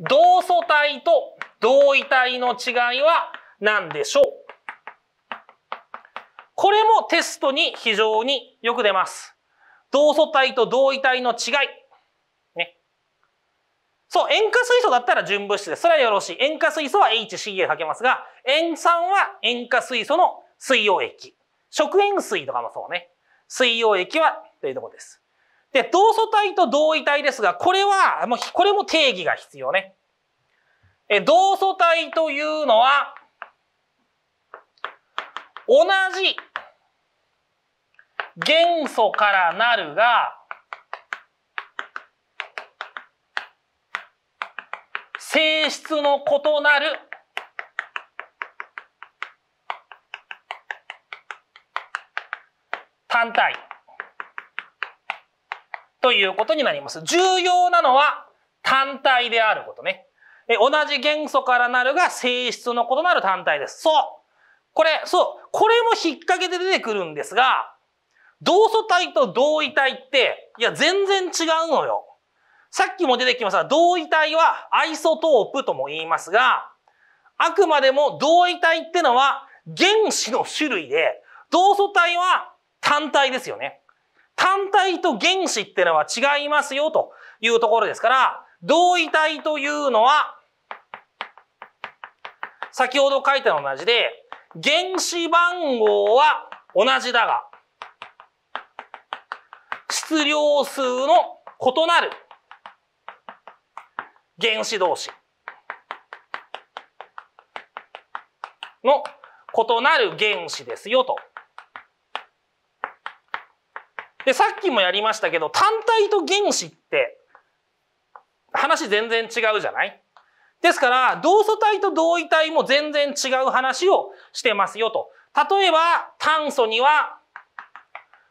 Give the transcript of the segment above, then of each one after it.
同素体と同位体の違いは何でしょうこれもテストに非常によく出ます。同素体と同位体の違い。ね。そう、塩化水素だったら純物質です。それはよろしい。塩化水素は h c a かけますが、塩酸は塩化水素の水溶液。食塩水とかもそうね。水溶液はというところです。で、同素体と同位体ですが、これは、もう、これも定義が必要ね。え、同素体というのは、同じ元素からなるが、性質の異なる単体。ということになります。重要なのは単体であることね。同じ元素からなるが性質の異なる単体です。そうこれ、そう。これも引っ掛けで出てくるんですが、同素体と同位体って、いや、全然違うのよ。さっきも出てきました、同位体はアイソトープとも言いますが、あくまでも同位体ってのは原子の種類で、同素体は単体ですよね。単体と原子ってのは違いますよというところですから、同位体というのは、先ほど書いたの同じで、原子番号は同じだが、質量数の異なる原子同士の異なる原子ですよとで、さっきもやりましたけど、単体と原子って話全然違うじゃないですから、同素体と同位体も全然違う話をしてますよと。例えば、炭素には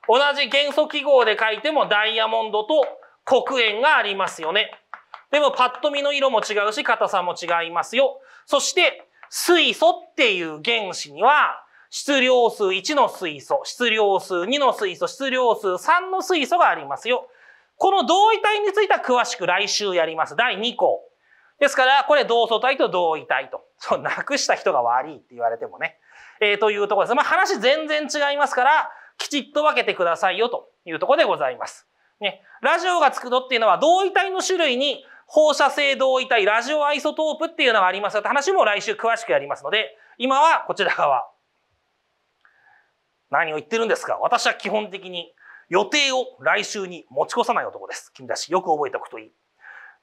同じ元素記号で書いてもダイヤモンドと黒鉛がありますよね。でもパッと見の色も違うし、硬さも違いますよ。そして、水素っていう原子には質量数1の水素、質量数2の水素、質量数3の水素がありますよ。この同位体については詳しく来週やります。第2項。ですから、これ同素体と同位体と。そう、なくした人が悪いって言われてもね。えー、というところです。まあ、話全然違いますから、きちっと分けてくださいよというところでございます。ね。ラジオがつくのっていうのは同位体の種類に放射性同位体、ラジオアイソトープっていうのがありますよって話も来週詳しくやりますので、今はこちら側何を言ってるんですか私は基本的に予定を来週に持ち越さない男です。君たち、よく覚えておくといい。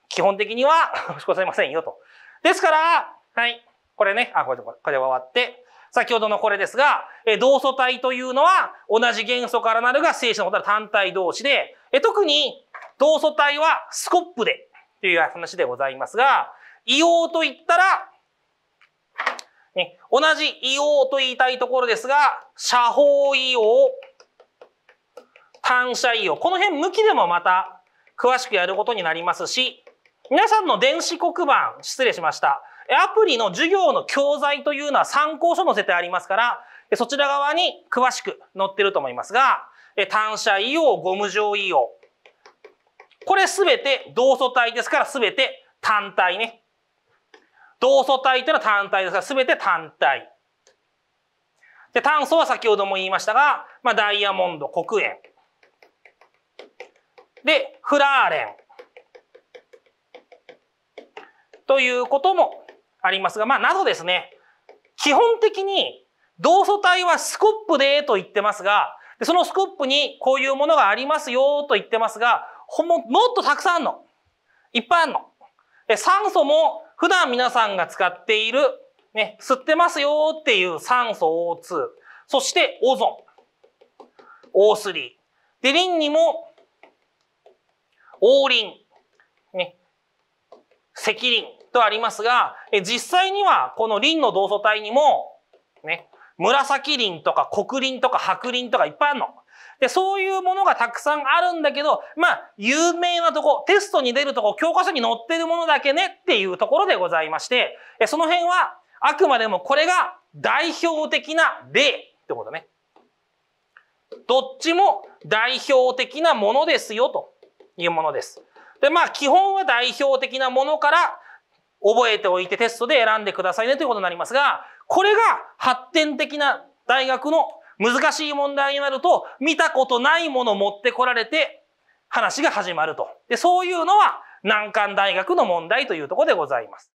基本的には 持ち越せませんよと。ですから、はい。これね、あ、これ、これ終わって、先ほどのこれですが、え同素体というのは同じ元素からなるが正子のことは単体同士で、え特に同素体はスコップでという話でございますが、硫黄といったらね、同じ硫黄と言いたいところですが、斜方硫黄、単射硫黄。この辺向きでもまた詳しくやることになりますし、皆さんの電子黒板、失礼しました。アプリの授業の教材というのは参考書載せてありますから、そちら側に詳しく載ってると思いますが、単射硫黄、ゴム状硫黄。これすべて同素体ですからすべて単体ね。同素体というのは単体ですから、すべて単体。で、炭素は先ほども言いましたが、まあ、ダイヤモンド、黒鉛。で、フラーレン。ということもありますが、まあ、などですね、基本的に同素体はスコップでと言ってますが、そのスコップにこういうものがありますよと言ってますが、ほも、もっとたくさんの、いっぱいあるの。酸素も普段皆さんが使っている、ね、吸ってますよっていう酸素 O2、そしてオゾン、O3。で、リンにも、オーリン、ね、赤リンとありますが、え実際にはこのリンの同素体にも、ね、紫リンとか黒リンとか白リンとかいっぱいあるの。で、そういうものがたくさんあるんだけど、まあ、有名なとこ、テストに出るとこ、教科書に載ってるものだけねっていうところでございまして、その辺は、あくまでもこれが代表的な例ってことね。どっちも代表的なものですよというものです。で、まあ、基本は代表的なものから、覚えておいてテストで選んでくださいねということになりますが、これが発展的な大学の難しい問題になると、見たことないもの持ってこられて、話が始まると。で、そういうのは、難関大学の問題というところでございます。